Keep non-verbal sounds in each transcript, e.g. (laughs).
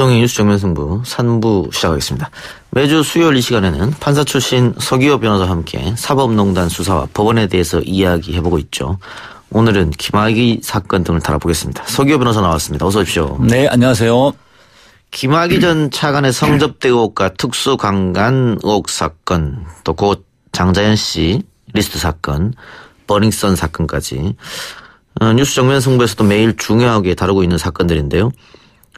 김경희 뉴스 정면승부 3부 시작하겠습니다. 매주 수요일 이 시간에는 판사 출신 서기호 변호사와 함께 사법농단 수사와 법원에 대해서 이야기해보고 있죠. 오늘은 김학의 사건 등을 다뤄보겠습니다. 서기호 변호사 나왔습니다. 어서 오십시오. 네, 안녕하세요. 김학의 전 차관의 성접대 의혹과 특수강간 의혹 사건 또 곧 장자연 씨 리스트 사건 버닝썬 사건까지 어, 뉴스 정면 승부에서도 매일 중요하게 다루고 있는 사건들인데요.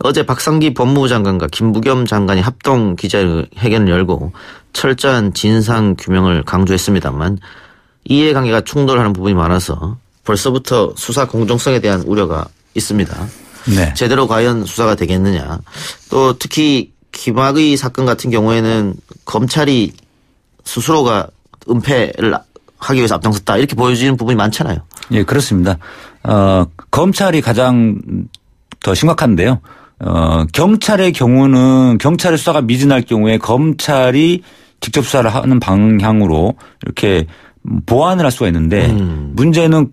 어제 박상기 법무부 장관과 김부겸 장관이 합동 기자회견을 열고 철저한 진상 규명을 강조했습니다만 이해관계가 충돌하는 부분이 많아서 벌써부터 수사 공정성에 대한 우려가 있습니다. 네. 제대로 과연 수사가 되겠느냐. 또 특히 김학의 사건 같은 경우에는 검찰이 스스로가 은폐를 하기 위해서 앞장섰다 이렇게 보여지는 부분이 많잖아요. 예, 그렇습니다. 어, 검찰이 가장 더 심각한데요. 어, 경찰의 경우는 경찰의 수사가 미진할 경우에 검찰이 직접 수사를 하는 방향으로 이렇게 보완을 할 수가 있는데 음. 문제는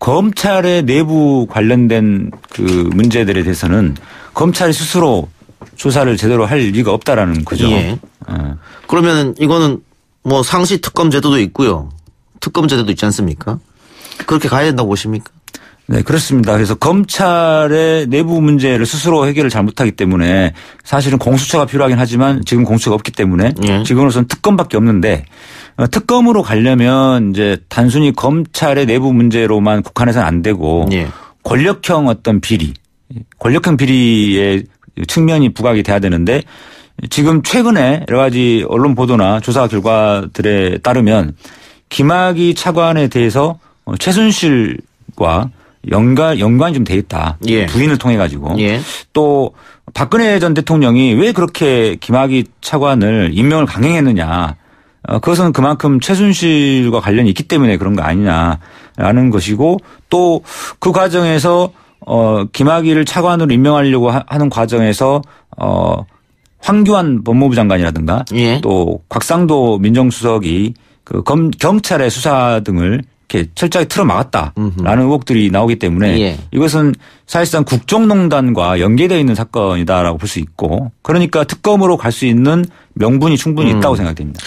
검찰의 내부 관련된 그 문제들에 대해서는 검찰이 스스로 조사를 제대로 할 리가 없다라는 거죠. 예. 예. 그러면 이거는 뭐 상시 특검 제도도 있고요. 특검 제도도 있지 않습니까? 그렇게 가야 된다고 보십니까? 네, 그렇습니다. 그래서 검찰의 내부 문제를 스스로 해결을 잘못하기 때문에 사실은 공수처가 필요하긴 하지만 지금 공수처가 없기 때문에 예. 지금으로서는 특검밖에 없는데 어, 특검으로 가려면 이제 단순히 검찰의 내부 문제로만 국한해서는 안 되고 예. 권력형 어떤 비리, 권력형 비리의 측면이 부각이 돼야 되는데 지금 최근에 여러 가지 언론 보도나 조사 결과들에 따르면 김학의 차관에 대해서 어, 최순실과 연관 연관이 좀 돼 있다. 예. 부인을 통해 가지고 예. 또 박근혜 전 대통령이 왜 그렇게 김학의 차관을 임명을 강행했느냐. 어, 그것은 그만큼 최순실과 관련이 있기 때문에 그런 거 아니냐라는 것이고 또 그 과정에서 어, 김학의를 차관으로 임명하려고 하, 는 과정에서 어, 황교안 법무부 장관이라든가 예. 또 곽상도 민정수석이 그 검, 경찰의 수사 등을 이렇게 철저하게 틀어막았다라는 의혹들이 나오기 때문에 예. 이것은 사실상 국정농단과 연계되어 있는 사건이다라고 볼 수 있고 그러니까 특검으로 갈 수 있는 명분이 충분히 음. 있다고 생각됩니다.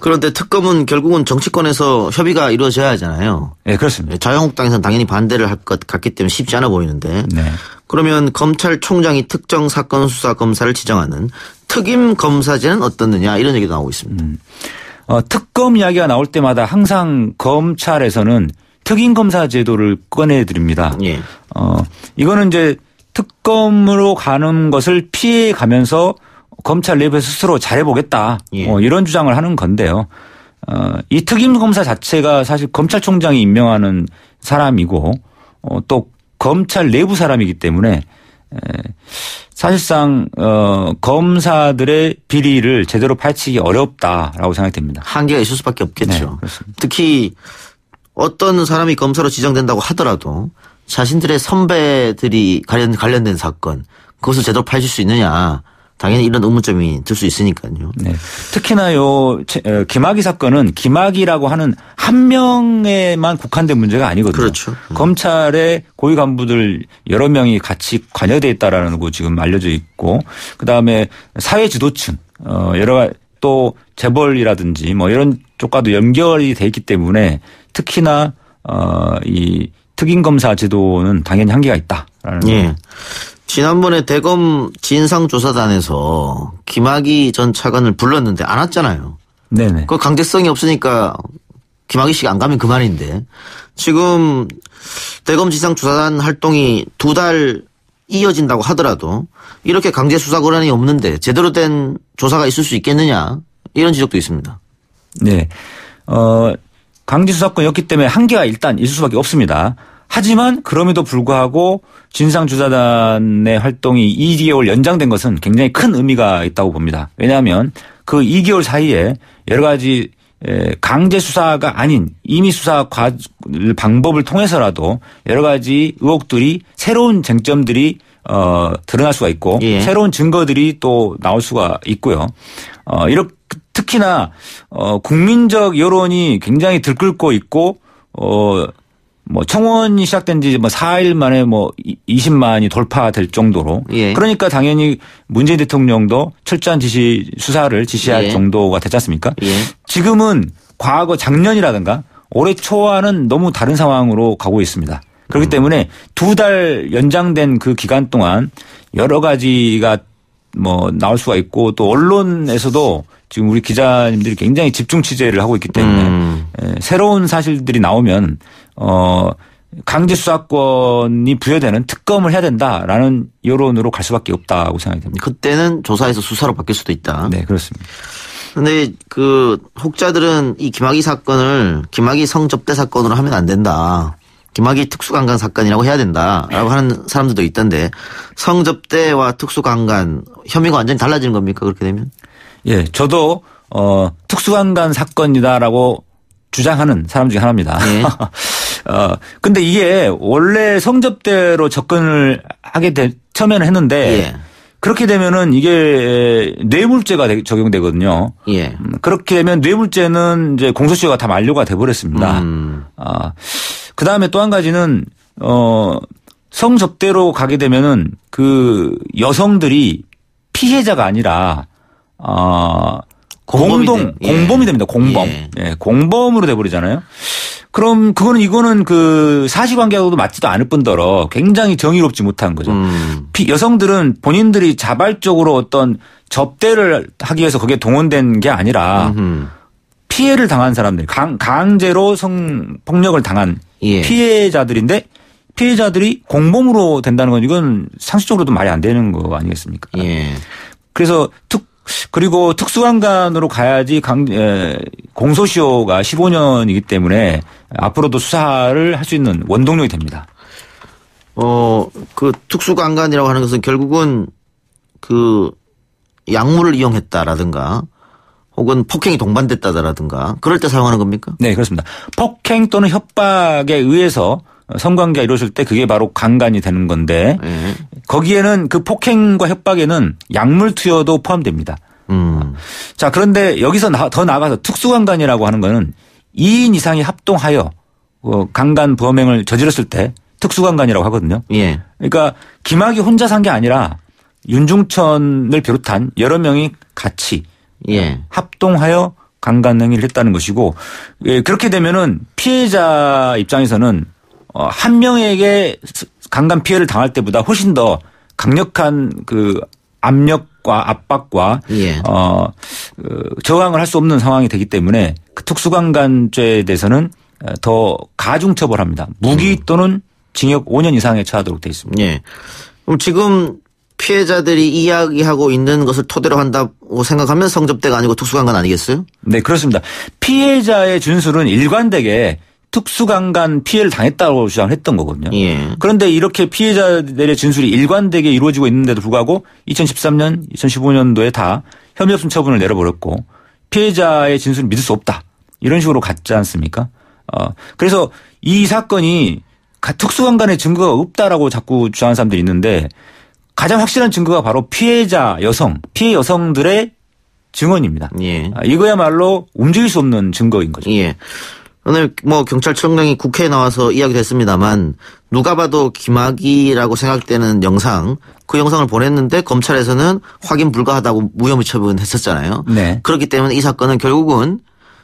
그런데 특검은 결국은 정치권에서 협의가 이루어져야 하잖아요. 네, 그렇습니다. 예, 자유한국당에서는 당연히 반대를 할 것 같기 때문에 쉽지 않아 보이는데. 네. 그러면 검찰총장이 특정 사건 수사 검사를 지정하는 특임 검사제는 어떻느냐 이런 얘기도 나오고 있습니다. 음. 어, 특검 이야기가 나올 때마다 항상 검찰에서는 특임 검사 제도를 꺼내드립니다. 예. 어, 이거는 이제 특검으로 가는 것을 피해 가면서 검찰 내부에 서 스스로 잘해보겠다. 예. 어, 이런 주장을 하는 건데요. 어, 이 특임 검사 자체가 사실 검찰총장이 임명하는 사람이고 어, 또 검찰 내부 사람이기 때문에 예. 사실상 어 검사들의 비리를 제대로 파헤치기 어렵다라고 생각됩니다. 한계가 있을 수밖에 없겠죠. 네, 특히 어떤 사람이 검사로 지정된다고 하더라도 자신들의 선배들이 관련 관련된 사건 그것을 제대로 파헤칠 수 있느냐 당연히 이런 의문점이 들 수 있으니까요. 네. 특히나 요 어, 김학의 사건은 김학의라고 하는 한 명에만 국한된 문제가 아니거든요. 그렇죠. 음. 검찰의 고위 간부들 여러 명이 같이 관여돼 있다라는 거 지금 알려져 있고 그다음에 사회 지도층 어 여러 또 재벌이라든지 뭐 이런 쪽과도 연결이 돼 있기 때문에 특히나 어이 특임 검사 제도는 당연히 한계가 있다 음. 예. 지난번에 대검 진상조사단에서 김학의 전 차관을 불렀는데 안 왔잖아요. 네네. 그 강제성이 없으니까 김학의 씨가 안 가면 그만인데 지금 대검 진상조사단 활동이 두 달 이어진다고 하더라도 이렇게 강제 수사 권한이 없는데 제대로 된 조사가 있을 수 있겠느냐 이런 지적도 있습니다. 네. 어, 강지수사권이었기 때문에 한계가 일단 있을 수밖에 없습니다. 하지만 그럼에도 불구하고 진상조사단의 활동이 2개월 연장된 것은 굉장히 큰 의미가 있다고 봅니다. 왜냐하면 그 2개월 사이에 여러 가지 강제 수사가 아닌 임의 수사 방법을 통해서라도 여러 가지 의혹들이 새로운 쟁점들이 어, 드러날 수가 있고 예. 새로운 증거들이 또 나올 수가 있고요. 어, 이렇게 특히나 어 국민적 여론이 굉장히 들끓고 있고 어뭐 청원이 시작된 지뭐 4일 만에 뭐 20만이 돌파될 정도로 예. 그러니까 당연히 문재인 대통령도 철저한 지시 수사를 지시할 예. 정도가 되지 않습니까? 예. 지금은 과거 작년이라든가 올해 초와는 너무 다른 상황으로 가고 있습니다. 그렇기 음. 때문에 두 달 연장된 그 기간 동안 여러 가지가 뭐 나올 수가 있고 또 언론에서도 지금 우리 기자님들이 굉장히 집중 취재를 하고 있기 때문에 음. 예, 새로운 사실들이 나오면 어 강제 수사권이 부여되는 특검을 해야 된다라는 여론으로 갈 수밖에 없다고 생각이 됩니다. 그때는 조사에서 수사로 바뀔 수도 있다. 네, 그렇습니다. 근데 그 혹자들은 이 김학의 사건을 김학의 성접대 사건으로 하면 안 된다. 김학의 특수강간 사건이라고 해야 된다라고 하는 사람들도 있던데 성접대와 특수강간 혐의가 완전히 달라지는 겁니까 그렇게 되면? 예, 저도 어 특수관간 사건이다라고 주장하는 사람 중에 하나입니다. 예. (laughs) 어 근데 이게 원래 성접대로 접근을 하게 되, 처음에는 했는데 예. 그렇게 되면은 이게 뇌물죄가 적용되거든요. 예. 음, 그렇게 되면 뇌물죄는 이제 공소시효가 다 만료가 돼버렸습니다. 음. 아, 그 다음에 또 한 가지는 어 성접대로 가게 되면은 그 여성들이 피해자가 아니라 아 공동 예. 공범이 됩니다. 공범. 예. 예. 공범으로 돼 버리잖아요. 그럼 그거는 이거는 그 사실관계하고도 맞지도 않을 뿐더러 굉장히 정의롭지 못한 거죠. 음. 여성들은 본인들이 자발적으로 어떤 접대를 하기 위해서 거기에 동원된 게 아니라 음흠. 피해를 당한 사람들, 강, 강제로 성폭력을 당한 예. 피해자들인데 피해자들이 공범으로 된다는 건 이건 상식적으로도 말이 안 되는 거 아니겠습니까? 예. 그래서 특 그리고 특수관간으로 가야지 강, 에, 공소시효가 15년이기 때문에 앞으로도 수사를 할 수 있는 원동력이 됩니다. 어, 그 특수강간이라고 하는 것은 결국은 그 약물을 이용했다라든가 혹은 폭행이 동반됐다라든가 그럴 때 사용하는 겁니까? 네, 그렇습니다. 폭행 또는 협박에 의해서 성관계가 이루어질 때 그게 바로 강간이 되는 건데 네. 거기에는 그 폭행과 협박에는 약물 투여도 포함됩니다. 음. 자 그런데 여기서 더 나가서 특수강간이라고 하는 거는 2인 이상이 합동하여 어, 강간 범행을 저질렀을 때 특수강간이라고 하거든요. 예. 그러니까 김학이 혼자 산 게 아니라 윤중천을 비롯한 여러 명이 같이 예. 합동하여 강간 행위를 했다는 것이고 예, 그렇게 되면은 피해자 입장에서는 어, 한 명에게 강간 피해를 당할 때보다 훨씬 더 강력한 그 압력과 압박과 예. 어, 그 저항을 할 수 없는 상황이 되기 때문에 그 특수강간죄에 대해서는 어, 더 가중 처벌합니다. 무기 음. 또는 징역 5년 이상에 처하도록 되어 있습니다. 예. 그럼 지금 피해자들이 이야기하고 있는 것을 토대로 한다고 생각하면 성접대가 아니고 특수강간 아니겠어요? 네, 그렇습니다. 피해자의 준수는 일관되게 특수강간 피해를 당했다고 주장했던 거거든요. 예. 그런데 이렇게 피해자들의 진술이 일관되게 이루어지고 있는데도 불구하고 2013년, 2015년도에 다 협의없음 처분을 내려버렸고 피해자의 진술을 믿을 수 없다 이런 식으로 갔지 않습니까? 어, 그래서 이 사건이 특수강간의 증거가 없다라고 자꾸 주장하는 사람들이 있는데 가장 확실한 증거가 바로 피해자 여성, 피해 여성들의 증언입니다. 예. 아, 이거야말로 움직일 수 없는 증거인 거죠. 예. 오늘 뭐 경찰청장이 국회에 나와서 이야기도 했습니다만 누가 봐도 기막이라고 생각되는 영상 그 영상을 보냈는데 검찰에서는 확인 불가하다고 무혐의 처분했었잖아요. 네. 그렇기 때문에 이 사건은 결국은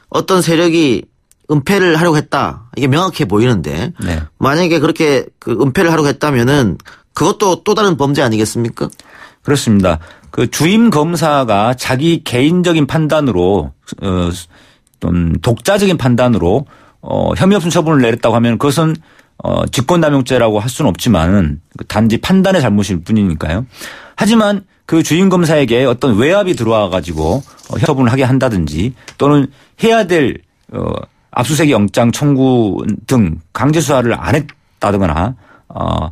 어떤 세력이 은폐를 하려고 했다 이게 명확해 보이는데 네. 만약에 그렇게 그 은폐를 하려고 했다면은 그것도 또 다른 범죄 아니겠습니까? 그렇습니다. 그 주임 검사가 자기 개인적인 판단으로 어어 독자적인 판단으로 어, 혐의 없음 처분을 내렸다고 하면 그것은 어, 직권남용죄라고 할 수는 없지만 그 단지 판단의 잘못일 뿐이니까요. 하지만 그 주임 검사에게 어떤 외압이 들어와 가지고 어, 처분을 하게 한다든지 또는 해야 될 어, 압수수색 영장 청구 등 강제 수사를 안 했다거나 어,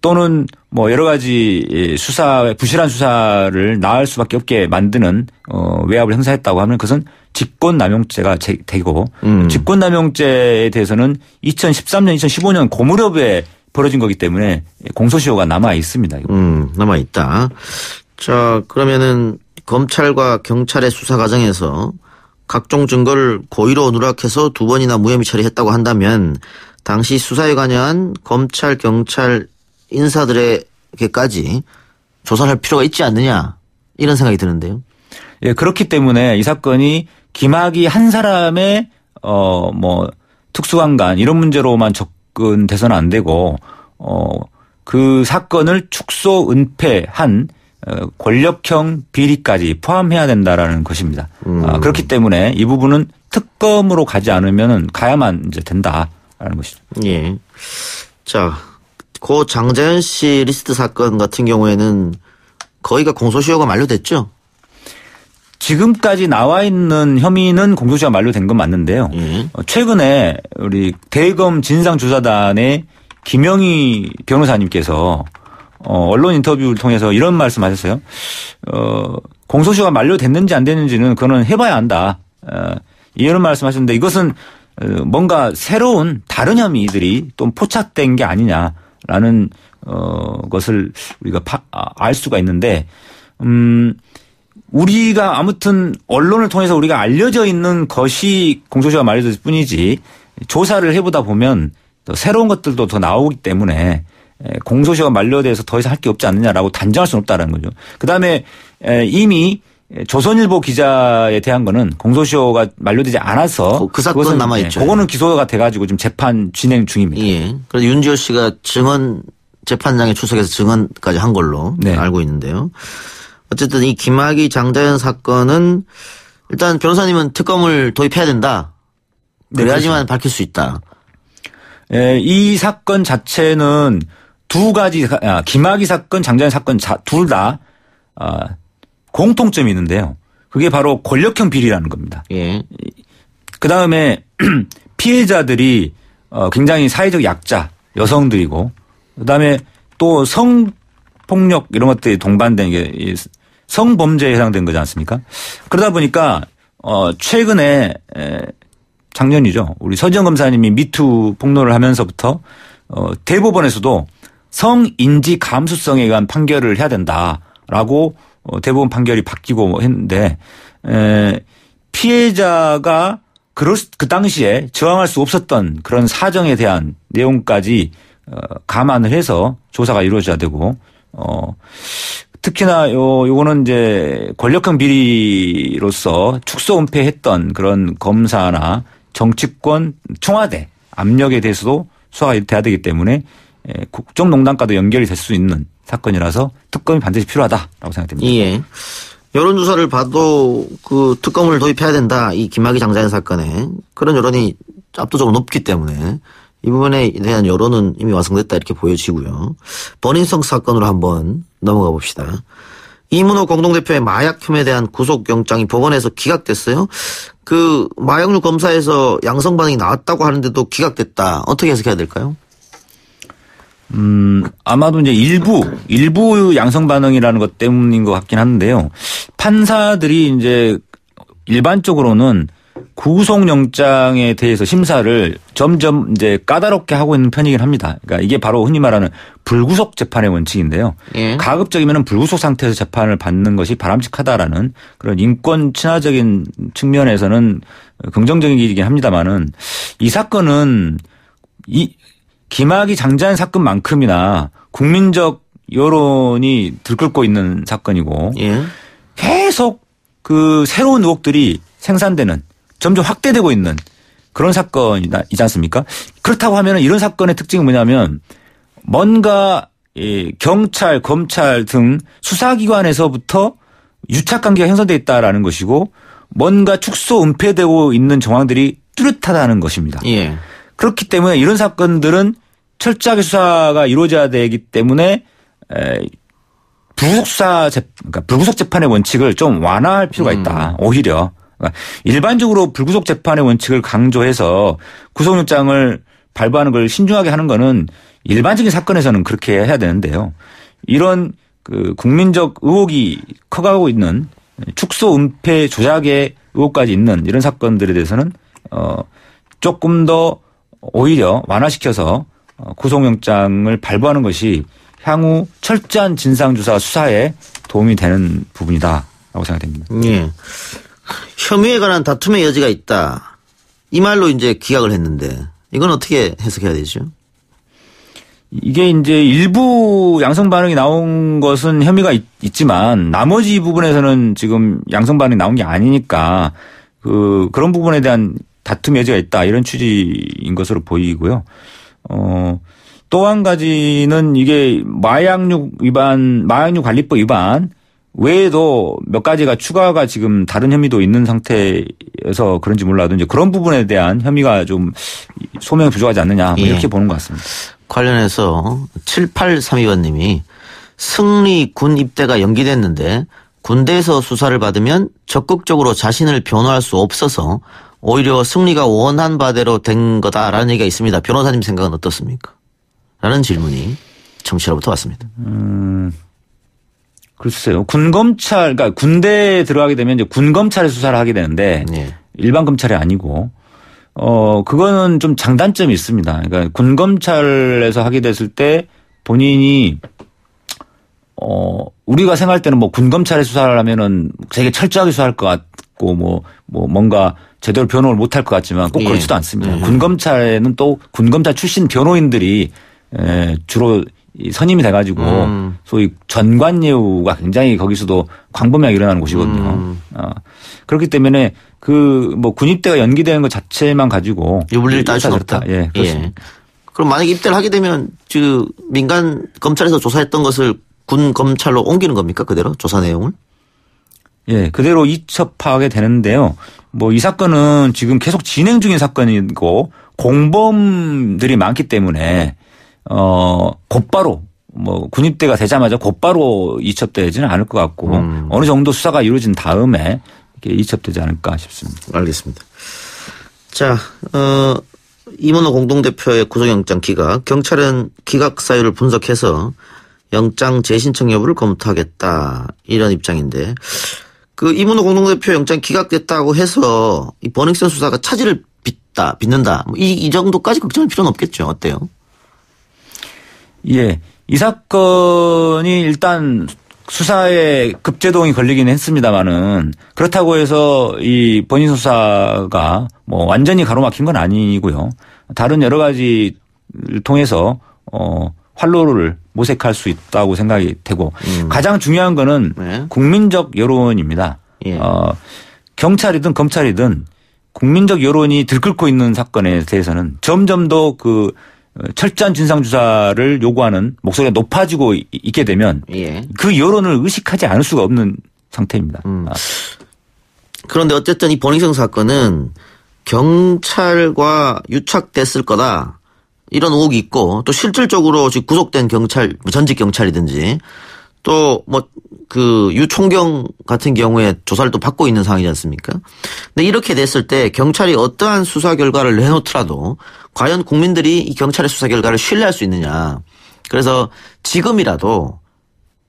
또는 뭐 여러 가지 수사 부실한 수사를 나을 수밖에 없게 만드는 어, 외압을 행사했다고 하면 그것은 직권남용죄가 되고 음. 직권남용죄에 대해서는 2013년, 2015년 고무렵에 벌어진 거기 때문에 공소시효가 남아 있습니다. 이거. 음, 남아 있다. 자, 그러면은 검찰과 경찰의 수사 과정에서 각종 증거를 고의로 누락해서 두 번이나 무혐의 처리했다고 한다면 당시 수사에 관여한 검찰, 경찰 인사들에게까지 조사할 를 필요가 있지 않느냐 이런 생각이 드는데요. 예, 그렇기 때문에 이 사건이 김학이 한 사람의 어 뭐 특수관간 이런 문제로만 접근돼서는 안 되고 어 그 사건을 축소 은폐한 어, 권력형 비리까지 포함해야 된다라는 것입니다. 아, 음. 아, 그렇기 때문에 이 부분은 특검으로 가지 않으면 은 가야만 이제 된다라는 것이죠. 예. 자, 고 장재현 씨 리스트 사건 같은 경우에는 거의가 공소시효가 만료됐죠? 지금까지 나와 있는 혐의는 공소시가 만료된 건 맞는데요. 음. 어, 최근에 우리 대검 진상조사단의 김영희 변호사님께서 어, 언론 인터뷰를 통해서 이런 말씀하셨어요. 어, 공소시가 만료됐는지 안 됐는지는 그거는 해봐야 한다. 어, 이런 말씀하셨는데 이것은 어, 뭔가 새로운 다른 혐의들이 또 포착된 게 아니냐라는 어, 것을 우리가 파, 아, 알 수가 있는데 음. 우리가 아무튼 언론을 통해서 우리가 알려져 있는 것이 공소시효가 말해줬을 뿐이지 조사를 해보다 보면 또 새로운 것들도 더 나오기 때문에 공소시효가 만료돼서 더 이상 할 게 없지 않느냐라고 단정할 수는 없다는 라 거죠. 그다음에 이미 조선일보 기자에 대한 거는 공소시효가 만료되지 않아서 그, 그 사건 남아 있죠. 예, 그거는 기소가 돼가지고 지금 재판 진행 중입니다. 예. 그래서 윤지호 씨가 증언 재판장에 출석해서 증언까지 한 걸로 네. 알고 있는데요. 어쨌든 이 김학의 장자연 사건은 일단 변호사님은 특검을 도입해야 된다. 네, 그래야지만 네, 밝힐 수 있다. 예, 이 사건 자체는 두 가지 아, 김학의 사건, 장자연 사건 둘다 아, 공통점이 있는데요. 그게 바로 권력형 비리라는 겁니다. 예. 그 다음에 (clears throat) 피해자들이 어, 굉장히 사회적 약자 여성들이고 그 다음에 또 성폭력 이런 것들이 동반된 게 성범죄에 해당된 거지 않습니까? 그러다 보니까 어 최근에 에 작년이죠. 우리 서지영 검사님이 미투 폭로를 하면서부터 어 대법원에서도 성인지 감수성에 관한 판결을 해야 된다라고 어 대법원 판결이 바뀌고 했는데 에 피해자가 그럴 그 당시에 저항할 수 없었던 그런 사정에 대한 내용까지 어, 감안을 해서 조사가 이루어져야 되고 어 특히나 요 요거는 이제 권력형 비리로서 축소 은폐했던 그런 검사나 정치권 청와대 압력에 대해서도 수사가 돼야 되기 때문에 예, 국정농단과도 연결이 될 수 있는 사건이라서 특검이 반드시 필요하다라고 생각됩니다. 예. 여론조사를 봐도 그 특검을 도입해야 된다. 이 김학의 장자연 사건에 그런 여론이 압도적으로 높기 때문에 이 부분에 대한 여론은 이미 완성됐다 이렇게 보여지고요. 버닝성 사건으로 한번 넘어가 봅시다. 이문호 공동대표의 마약 혐에 대한 구속영장이 법원에서 기각됐어요. 그 마약류 검사에서 양성 반응이 나왔다고 하는데도 기각됐다. 어떻게 해석해야 될까요? 음, 아마도 이제 일부, 일부 양성 반응이라는 것 때문인 것 같긴 한데요. 판사들이 이제 일반적으로는 구속영장에 대해서 심사를 점점 이제 까다롭게 하고 있는 편이긴 합니다. 그러니까 이게 바로 흔히 말하는 불구속 재판의 원칙인데요. 예. 가급적이면 불구속 상태에서 재판을 받는 것이 바람직하다라는 그런 인권 친화적인 측면에서는 긍정적인 일이긴 합니다만은 이 사건은 이기막이장자한 사건만큼이나 국민적 여론이 들끓고 있는 사건이고 예. 계속 그 새로운 의혹들이 생산되는 점점 확대되고 있는 그런 사건이지 않습니까? 그렇다고 하면 이런 사건의 특징이 뭐냐면 뭔가 이 경찰, 검찰 등 수사기관에서부터 유착관계가 형성돼 있다라는 것이고 뭔가 축소 은폐되고 있는 정황들이 뚜렷하다는 것입니다. 예. 그렇기 때문에 이런 사건들은 철저하게 수사가 이루어져야 되기 때문에 에 불구속 사 재, 그러니까 불구속 재판의 원칙을 좀 완화할 필요가 음. 있다. 음. 오히려 일반적으로 불구속 재판의 원칙을 강조해서 구속영장을 발부하는 걸 신중하게 하는 거는 일반적인 사건에서는 그렇게 해야 되는데요. 이런 그 국민적 의혹이 커가고 있는 축소 은폐 조작의 의혹까지 있는 이런 사건들에 대해서는 어 조금 더 오히려 완화시켜서 어, 구속영장을 발부하는 것이 향후 철저한 진상조사 수사에 도움이 되는 부분이다라고 생각됩니다. 예. 혐의에 관한 다툼의 여지가 있다. 이 말로 이제 기각을 했는데 이건 어떻게 해석해야 되죠? 이게 이제 일부 양성 반응이 나온 것은 혐의가 있, 지만 나머지 부분에서는 지금 양성 반응이 나온 게 아니니까 그 그런 부분에 대한 다툼 여지가 있다 이런 취지인 것으로 보이고요. 어또 한 가지는 이게 마약류 위반 마약류 관리법 위반 외에도 몇 가지가 추가가 지금 다른 혐의도 있는 상태에서 그런지 몰라도 이제 그런 부분에 대한 혐의가 좀 소명이 부족하지 않느냐 뭐 이렇게 예. 보는 것 같습니다. 관련해서 7832번님이 승리 군 입대가 연기됐는데 군대에서 수사를 받으면 적극적으로 자신을 변호할 수 없어서 오히려 승리가 원한 바대로 된 거다라는 얘기가 있습니다. 변호사님 생각은 어떻습니까? 라는 질문이 정치로부터 왔습니다. 음... 글쎄요. 군검찰, 그러니까 군대에 들어가게 되면 이제 군검찰에 수사를 하게 되는데 예. 일반 검찰이 아니고 어 그거는 좀 장단점이 있습니다. 그러니까 군검찰에서 하게 됐을 때 본인이 어 우리가 생각할 때는 뭐 군검찰에 수사를 하면은 되게 철저하게 수사할 것 같고 뭐뭐 뭐 뭔가 제대로 변호를 못할 것 같지만 꼭 예. 그렇지도 예. 않습니다. 예. 군검찰에는 또 군검찰 출신 변호인들이 에, 주로 이 선임이 돼가지고 음. 소위 전관예우가 굉장히 거기서도 광범위하게 일어나는 곳이거든요. 음. 어, 그렇기 때문에 그 뭐 군입대가 연기되는 것 자체만 가지고 유불리를 따질 수 없다. 예, 예. 그렇습니다. 예. 그럼 만약 입대를 하게 되면 즉 그 민간 검찰에서 조사했던 것을 군 검찰로 옮기는 겁니까 그대로 조사 내용을? 예, 그대로 이첩하게 되는데요. 뭐 이 사건은 지금 계속 진행 중인 사건이고 공범들이 많기 때문에 어 곧바로 뭐 군입대가 되자마자 곧바로 이첩되지는 않을 것 같고 음. 어느 정도 수사가 이루어진 다음에 이렇게 이첩되지 않을까 싶습니다. 알겠습니다. 자, 어, 이문호 공동대표의 구속영장 기각, 경찰은 기각 사유를 분석해서 영장 재신청 여부를 검토하겠다 이런 입장인데 그 이문호 공동대표 영장 기각됐다고 해서 이 버닝썬 수사가 차질을 빚다 빚는다 뭐 이, 이 정도까지 걱정할 필요는 없겠죠 어때요? 예. 이 사건이 일단 수사에 급제동이 걸리긴 했습니다만은 그렇다고 해서 이 본인 수사가 뭐 완전히 가로막힌 건 아니고요. 다른 여러 가지를 통해서 어 활로를 모색할 수 있다고 생각이 되고 음. 가장 중요한 거는 네. 국민적 여론입니다. 예. 어 경찰이든 검찰이든 국민적 여론이 들끓고 있는 사건에 대해서는 점점 더그 어, 철저한 진상조사를 요구하는 목소리가 높아지고 있게 되면 예. 그 여론을 의식하지 않을 수가 없는 상태입니다. 음. 아. 그런데 어쨌든 이 본인성 사건은 경찰과 유착됐을 거다. 이런 의혹이 있고 또 실질적으로 지금 구속된 경찰, 뭐 전직 경찰이든지 또뭐그 유총경 같은 경우에 조사를 또 받고 있는 상황이지 않습니까? 근데 이렇게 됐을 때 경찰이 어떠한 수사 결과를 내놓더라도 과연 국민들이 이 경찰의 수사 결과를 신뢰할 수 있느냐. 그래서 지금이라도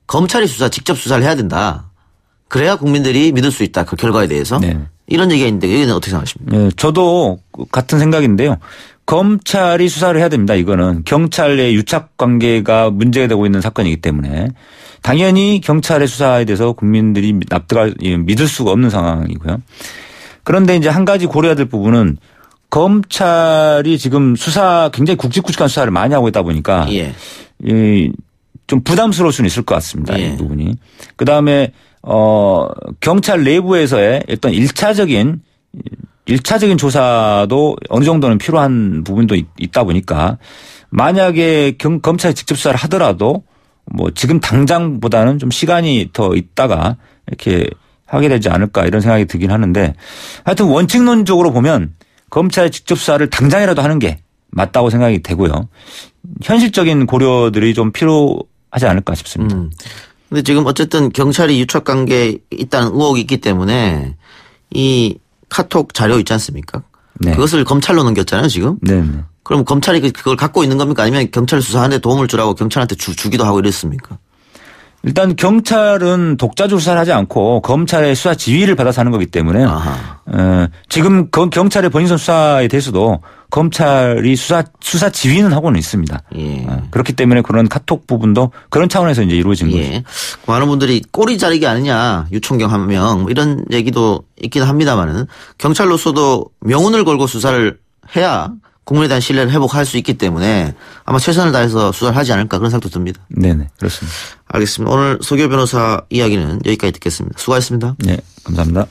검찰이 수사 직접 수사를 해야 된다. 그래야 국민들이 믿을 수 있다. 그 결과에 대해서 네. 이런 얘기가 있는데 여기는 어떻게 생각하십니까? 네, 저도 같은 생각인데요. 검찰이 수사를 해야 됩니다. 이거는 경찰의 유착 관계가 문제가 되고 있는 사건이기 때문에 당연히 경찰의 수사에 대해서 국민들이 납득할 예, 믿을 수가 없는 상황이고요. 그런데 이제 한 가지 고려해야 될 부분은 검찰이 지금 수사 굉장히 굵직굵직한 수사를 많이 하고 있다 보니까 예. 좀 부담스러울 수는 있을 것 같습니다. 예. 이 부분이. 그다음에 어 경찰 내부에서의 어떤 일차적인 일차적인 조사도 어느 정도는 필요한 부분도 있, 다 보니까 만약에 경, 검찰이 직접 수사를 하더라도 뭐 지금 당장보다는 좀 시간이 더 있다가 이렇게 하게 되지 않을까 이런 생각이 들긴 하는데 하여튼 원칙론적으로 보면 검찰의 직접 수사를 당장이라도 하는 게 맞다고 생각이 되고요. 현실적인 고려들이 좀 필요하지 않을까 싶습니다. 음. 근데 지금 어쨌든 경찰이 유착 관계에 있다는 의혹이 있기 때문에 이 카톡 자료 있지 않습니까? 네. 그것을 검찰로 넘겼잖아요, 지금. 네. 네. 그럼 검찰이 그- 그걸 갖고 있는 겁니까? 아니면 경찰 수사하는데 도움을 주라고 경찰한테 주, 주기도 하고 이랬습니까? 일단 경찰은 독자 조사를 하지 않고 검찰의 수사 지휘를 받아서 하는 거기 때문에 어, 지금 경찰의 본인선 수사에 대해서도 검찰이 수사 수사 지휘는 하고는 있습니다. 예. 어, 그렇기 때문에 그런 카톡 부분도 그런 차원에서 이제 이루어진 예. 거죠. 많은 분들이 꼬리 자르기 아니냐 유총경 한 명 이런 얘기도 있기는 합니다만은 경찰로서도 명운을 걸고 수사를 해야 국민에 대한 신뢰를 회복할 수 있기 때문에 아마 최선을 다해서 수사를 하지 않을까 그런 생각도 듭니다. 네네. 그렇습니다. 알겠습니다. 오늘 소교 변호사 이야기는 여기까지 듣겠습니다. 수고하셨습니다. 네. 감사합니다.